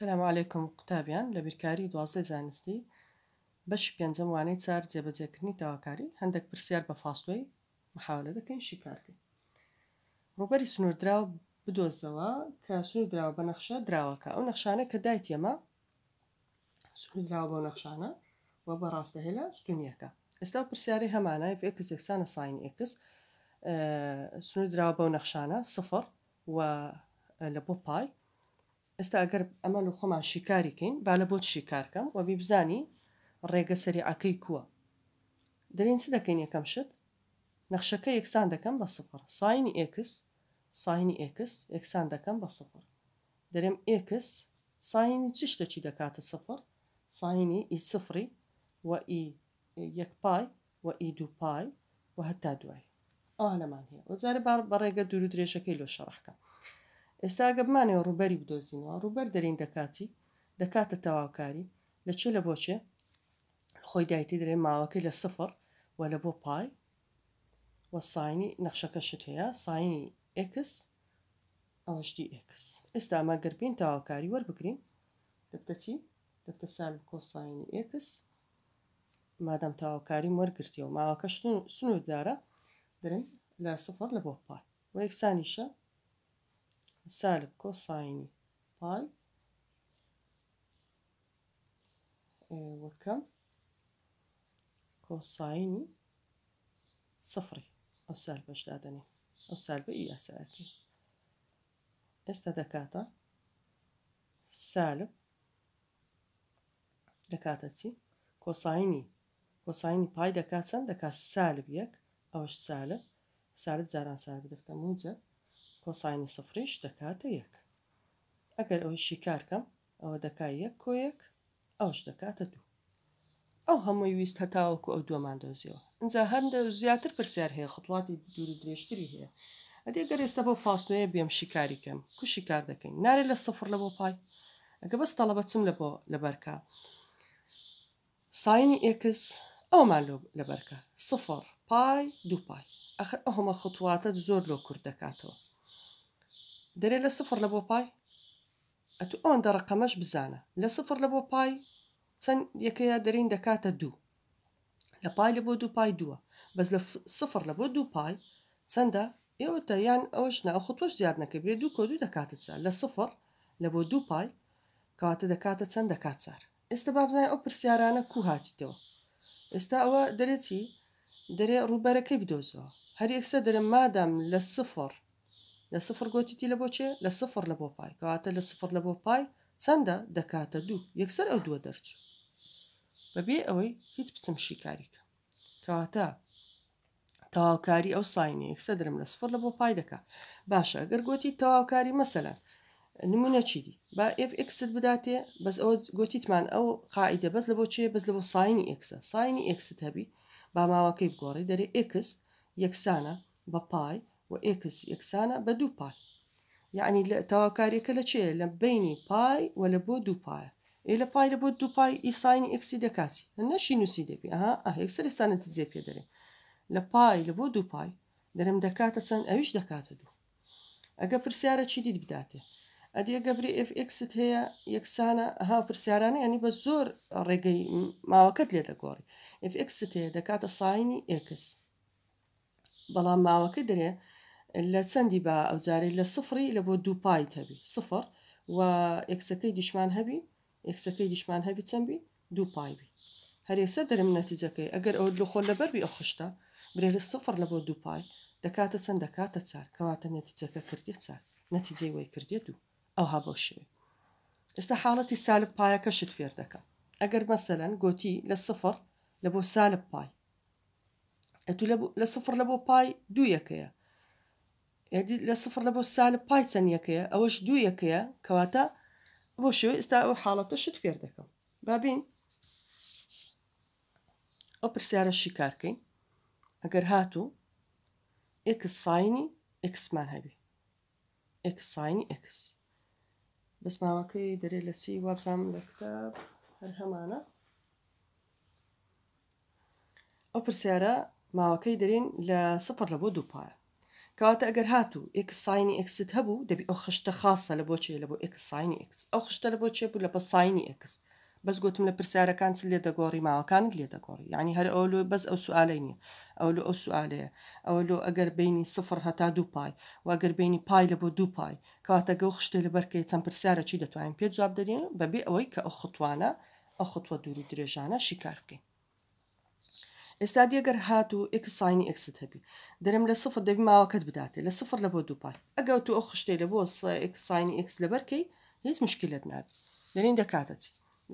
سلام عیکم قوتابیان لە بیرکاری دوازدە زانستی بەشی پێنجەم وانەی چار جێبەجێکردنی داواکاری هەندێک پرسیار بە فاستۆی محاولە دەکەین شیکارکە ڕوبەری سنووردراو بدۆزەوە کە سنووردراوە بە نەخشە دراوەکە ئەو نەخشانە کە دایت ئێمە سنووردراوە بۆ نەخشانە و بە ڕاستە هێلا ستونیەکە ئێستا پرسیاری هەمانای ئەکسێکسانە ساین ئکس سنووردراوە بەو نەخشانە سفر و لە بۆ پای ئێستا ئەگەر ئەمە و خۆمان شیکاریکەین با لە بۆت شیکارکەم و بیبزانی ڕێگە سەریعەکەی کووە دەرین چ دەکەین یەکەم شت نەخشەکە یەکسان دەکەم بە سفر ساینی ئکس ساینی ئکس یەکسان دەکەم بە سفر دەرێم ئکس ساینی چشتە چی دەکاتە سفر ساینی ئی سفری و ئی یەک پای و ئی دوو پای و هەتا دوای ئەوانەمان هەیە وەجارە بە ڕێگە دوور و درێژەکەی لۆ شەڕحکەم ئێستا ئەگەبمانەوە ڕوبەری بدۆزینەوە ڕوبەر دەرین دەکاتی دەکاتە تەواوکاری لەچێ لە بۆچێ خۆی دایتی درێ ماوەکەی لە سفر و لە بۆ پای وەسانی نەخشەکە شت هەیە ساینی ئکس ئەوەشتی ئکس ئێستا ئەمە گەربین تەواوکاری وەربگرین دەبتەچی دەبتە سال کۆساینی ئکس مادەم تاواکاری وەرگرتیەوە ماوەکە سنووددارە درن لە سفر لە بۆ پای و یەکسانیشە سالب كوساين باي إيه، وكم كوساين صفري أو سالب أجدادني أو سالب إي أساتي إستا دكاتا سالب دكاتتي كوسايني كوسايني باي دكاتا دكات سالب يك أوش سالب سالب زاران سالب دكتا موجب کۆسانی سفرش دەکاتە یەک ئەگەر ئەوشی کارکەم ئەوە دەکای یەک کۆیەک ئەوش دەکاتە دوو ئەو هەمووی ویست هەتاوەکو ئەو دووەمان دۆزیەوە ئەجا هەندە زیاتر پرسیار هەیە خڵاتی دوور درێژتری هەیە ئەدێگەر ئێستا بۆ فاستنوێ بێم شیکاری کەم کوشی کار دەکەین نارێ لە سفر لە بۆ پای ئەگە بەس تەڵەبەچم لە بۆ لەبەرکە ساینی ئێکس ئەومان لەبەرکە سفر پای دوو پای ئەخر ئەو هەمە خطواتت زۆر لۆ کورد دەکاتەوە دەرێ لە سفر لە بۆ پای ئەتو ئەوەندە ڕقەمەش بزانە لە سفر لە بۆ پای چەند یەکەیە دەرین دەکاتە دوو لە پای لە بۆ دوو پای دووە بەس لە سفر لە بۆ دوو پای چەندە ئێوە تەیان ئەوەش ناوخ تۆش زیاد نەکەبێ دوو کۆ دوو دەکاتە چار لە سفر لە بۆ دوو پای کەواتە دەکاتە چەند دەکات چار ئێستا بابزانای ئەو پرسیارانە کو هاتیتەوە ئێستا ئەوە دەرێتی دەرێ ڕووبەرەکەی بدۆزەوە هەر یەکسە دەرە مادام لە سفر لە سفر گۆتیتی لە بۆچێ لە سفر لە بۆ پای کەواتە لە سفر لە بۆ پای چەندە دەکاتە دوو یەکسەر ئەو دووە دەرچوو بەبێ ئەوەی هیچ بچم شیکاریکە کەواتە تەواوکاری ئەو ساینی یەکسە درم لە سفر لە بۆ پای دەکا باشە ئەگەر گوتی تەواوکاری مەسەلەن نمونە چیدی با فکست بداتێ بەس ئەو گوتیتمان ئەو قاعدە بەس لە بۆچێ بەس لەەوە ساینی ئەکسە ساینی ئەکست هەبی با ماوەکەی بگۆڕی دەرێ ئکس یەکسانە بە پای وإكس يكسانا بدو باي يعني تواكاريك لشي لبيني باي ولا بو دو باي إلى باي لبو دو باي إي ساين إكسي دكاتي نشي نسي دبي أها أه إكسر استانا تزي بي دري لباي لبو دو باي درم دكاتة تسان أيش دكاتة دو أقا برسيارة چي دي بداتي ئەدیە گەبری FXت هەیە یەکسانە ها پرسیارانە ینی بە زۆر ڕێگەی ماوەکەت لێ دەگۆڕی FXت هەیە دەکاتە ساینی X بەڵام ماوەکە درێ لە چەندی بە ئەو جارەی لە سفری لە بۆ دوو پایت هەبی سفر و هبي دیشمان هەبی یەکسەکەی دیشمان هەبی چەندبی دوو پایبی هەرێسە دەرم نەتیجەکەی ئەگەر ئەو لەخۆ لەبەربی ئەو خشتە برێ لە سفر لە بۆ دوو پای دەکاتە چەند دەکاتە چار کەواتە نەتیجەکە کردی چار نەتیجەی وی کردێت دوو ئەو ها بۆ شوێ ئێستا حاڵەتی سالب پایەکە شت فێر دەکەم ئەگەر مەسەەن گوتی لە سفر سالب باي اتو لبو لصفر لبو باي دو دوو لە سفر لە بۆ سال پایچەن یەکەیە ئەوەش دوو یەکەیە کەواتە بۆ شێوە ئێستا ئەو حاڵەتە شت فێر دەکەم بابین ئەو پرسیارە شیکارکەین ئەگەر هاتوو ئکس ساینی ئکسمان هەبێ ئکس ساینی ئکس بەسماوەکەی دەرێ لە سی وابزانام لە کتاب هەر هەمانە ئەو پرسیارە ماوەکەی دەرین لە سپەر لە بۆ دووپایە کەواتە ئەگەر هاتوو ئیک ساینی ئەکست هەبوو دەبی ئەو خشتە خاصە لە بۆچێ لە بۆ ئیک ساینی ئەکس ئەو خشتە لە بۆچێ بوو لە بە ساینی ئەکس بەس گوتم لە پرسیارەکان س لێ دەگۆڕی ماوەکانت لێ دەگۆڕی ینی هەر ئەو لۆ بەس ئەو سوالەی نیە ئەو لۆ ئەو سوالەیە ئەو لۆ ئەگەر بینی سفر هەتا دوو پای واگەر بینی پای لە بۆ دوو پای کەواتە گەڵ خشتێ لە بەرکەی چەند پرسیارە چی دەتوانین پێ جواب دەدێن بەبێ ئەوەی کە ئەو ختوانە ئەو ختووە دووری درێژانە شیکار بکەین ئێستا دیەگەر هات و ئکسساینی ئەکست هەبی دەرم لە سفر دەبی ماوەکەت بداتێ لە سفر لە بۆ دووپای ئەگەوت تو ئەو خشتەی لە بۆ ئکسساینی ئکس لە بەرکەی هیچ مشکلت نات دەرین دەکاتەچی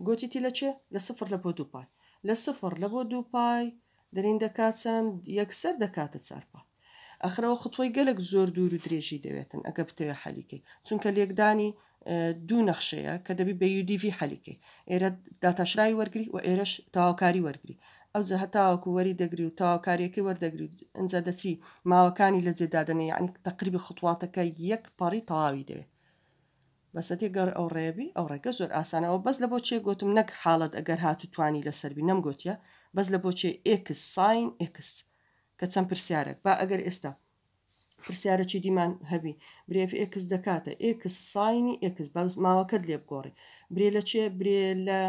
گوتیتی لە چێ لە سفر لە بۆ دووپای لە سفر لە بۆ دووپای دەرین دەکات چەند یەکسەر دەکاتە چارپای ئەخرەوە خۆی گەلک زۆر دوور و درێژی دەوێتن ئەگە بتەوێ حەلیکەی چونکە لێکدانی دوو نەخشەیە کە دەبی بە یودیV حەلیکەی ئێرە داتاشرای وەرگری و ئێرەش تاواکاری وەرگری ئەوزە هەتاوەکو وەری دەگری و تاواکاریەکەی وەردەگری ئەجا دەچی ماوەکانی لە جێدادنێ یعنی تقریبی خطواتەکە یەک پەڕی تەواوی دەوێت بەسەتی گەر ئەو ڕێبی ئەو ڕێگە زۆر ئاسانەوە بەس لە بۆچێ گوتم نەک حاڵت ئەگەر هاتو توانی لەسەربی نەمگوتیە بەس لە بۆچێ ئکس ساین ئکس کە چەند پرسیارێک با ئەگەر ئێستا پرسیارەکی دیمان هەبی برێف ئکس دەکاتە ئکس ساینی ئکس ماوەکەت لێ بگۆڕی برێ لە چێ برێ لە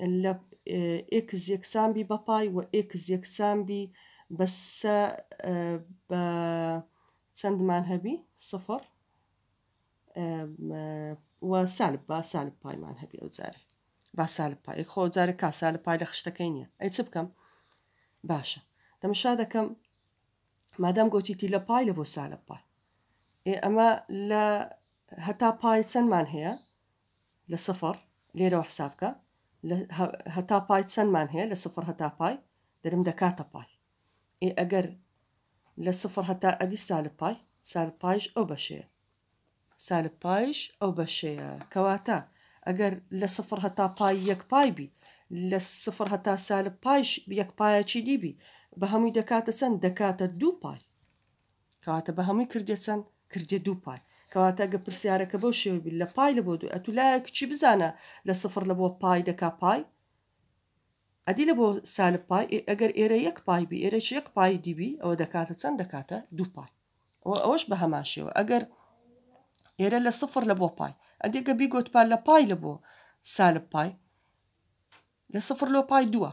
اللب آه، إكس يكسان بي باباي وإكس يكسان بي بس آه، تسند معنها بي صفر آه، وسالب با سالب باي معنها بي زاري با سالب باي خو زاري كا سالب باي لخشتا كينيا أي كم باشا تمشي هذا كم مادام قوتيتي باي لبو سالب باي إيه أما لا هتا باي تسن مان هي لصفر ليرو حسابك هەتا پای چەندمان هەیە لە سفر هەتا پای دەرم دەکاتە پای ئێ ئەگەر لە سفر هەتا ئەدی سال پای سال پایش ئەو بەشەیە سال پایش ئەو بەشەیە کەواتە ئەگەر لە سفر هەتا پای یەک پای بی لە سفر هەتا سال پایش یەک پایەکی دیبی بە هەمووی دەکاتە چەند دەکاتە دوو پای کەواتە بە هەمووی کردێ چەند کردێ دوو پای کەواتە ئەگە پرسیارەکە بەو شێوبی لە پای لە بۆ دوو ئەتو لایە کچی بزانە لە سفر لە بۆ پای دەکا پای ئەدی لە بۆ سال پای ئەگەر ئێرە یەک پای بی ئێرەش یەک پای دیبی ئەوە دەکاتە چەند دەکاتە دوو پای ئەوەش بە هەماشەوە ئەگەر ئێرە لە سفر لە بۆ پای ئەدێگە بیگوت پا لە پای لە بۆ سال پای لە سفر لۆ پای دووە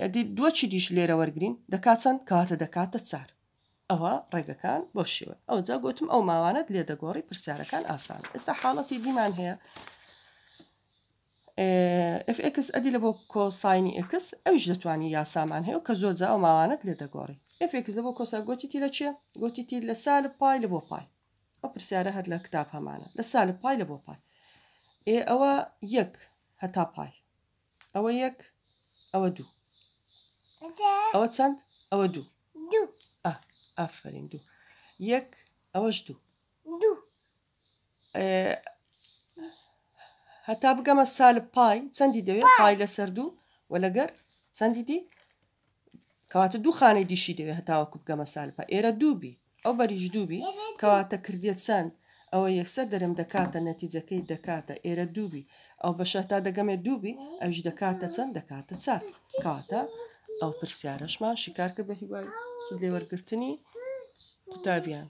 ئەدی دووە چی دیش لێرە وەرگین دەکات چەند کاتە دەکاتە چار ئەوە ڕێگەکان بۆ شێوە ئەو جا گوتم ئەو ماوانت لێ دەگۆڕی پرسیارەکان ئاسان ئێستا حاڵەتی دیمان هەیە Fx ئەدی لە بۆ کۆساینی ئەکس ئەویش دەتوانانی یاسامان هەیە و کە زۆر ئەو ماوانت لێ دەگۆڕی Fx لە بۆ کۆسا گوتیتی لە چیە؟ گوتیتی لە سال پای لە بۆ پای ئەو پرسیارە هەر لە کتاب هەمانە لە سال پای لە بۆ پای ئێ ئەوە یەک هەتا پای ئەوە یەک ئەوە دوو ئەوە چەند ئەوە دوو دوو ئافرین دوو یەک ئەوەش دوو دوو هەتا بگەمە سال پای چەندی دەوێت پای لەسەر دوو و لەگەر چەندی دی کەواتە دوو خانەی دیشی دەوێت هەتاوەکو بگەمە سال پا ئێرە دووبی ئەو بەریش دووبی کەواتە کردێت چەند ئەوە یەکسەر دەرم دەکاتە نەتیجەکەی دەکاتە ئێرە دووبی ئەو بەشەتا دەگەمێ دووبی ئەوش دەکاتە چەند دەکاتە چار کاتە ئەو پرسیارەشمان شکارکە بە هیوای سود لێوەرگرتنی 第二遍。